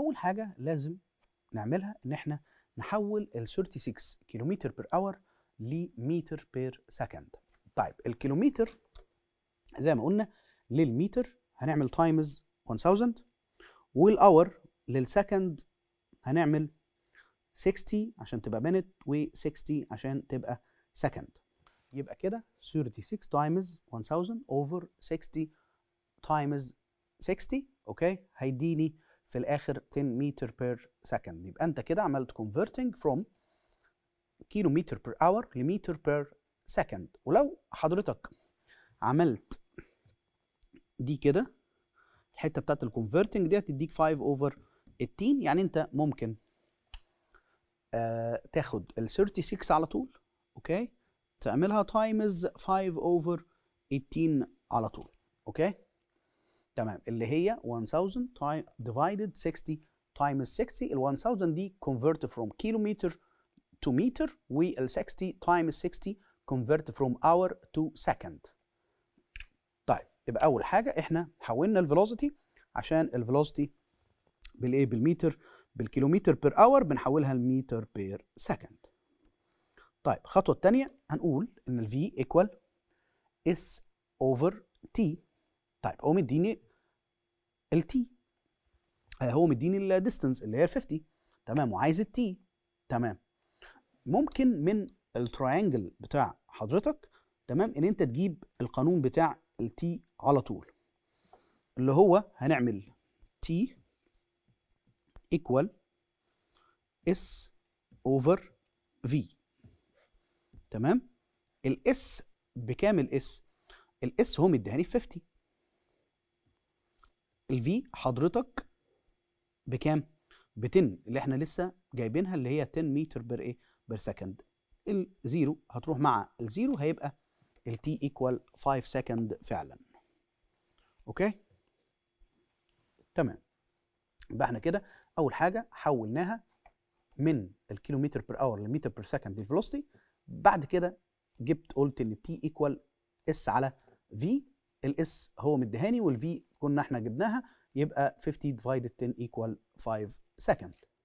اول حاجه لازم نعملها ان احنا نحول ال 36 كيلومتر بير اور لمتر بير سكند طيب الكيلومتر زي ما قلنا للمتر هنعمل تايمز 1000 والاور للسكند هنعمل 60 عشان تبقى مينت و60 عشان تبقى سكند يبقى كده 36 تايمز 1000 اوفر 60 تايمز 60 اوكي هيديني في الاخر 10 متر بير سكند يبقى انت كده عملت converting from كيلو متر بير اور لمتر بير سكند ولو حضرتك عملت دي كده الحته بتاعت الكونفرتنج دي هتديك 5 اوفر 18 يعني انت ممكن آه تاخد ال 36 على طول اوكي تعملها تايمز 5 اوفر 18 على طول اوكي تمام اللي هي 1000 تايم ديفايدد 60 تايمز 60 ال 1000 دي كونفرت فروم كيلومتر تو متر وال 60 تايمز 60 كونفرت فروم اور تو سكند طيب يبقى اول حاجه احنا حولنا الفيلوسيتي عشان الفيلوسيتي بالايه بالمتر بالكيلومتر بير اور بنحولها لمتر بير سكند طيب الخطوه الثانيه هنقول ان v ايكوال اس اوفر تي طيب هو اديني ال t آه، هو مديني الديستنس اللي هي ال 50 تمام وعايز ال t تمام ممكن من التراينجل بتاع حضرتك تمام ان انت تجيب القانون بتاع ال t على طول اللي هو هنعمل t equal s over v تمام الاس بكام اس الاس هو مديهاني 50 الفي حضرتك بكام؟ ب 10 اللي احنا لسه جايبينها اللي هي 10 متر بر ايه؟ بر سكند الزيرو هتروح مع الزيرو هيبقى التي ايكوال 5 سكند فعلا اوكي تمام يبقى احنا كده اول حاجه حولناها من الكيلومتر بر اور للمتر بر سكند الفيلوسيتي بعد كده جبت قلت ان تي ايكوال اس على في الاس هو مديهاني والفي كنا احنا جبناها يبقى 50 divided 10 equal 5 seconds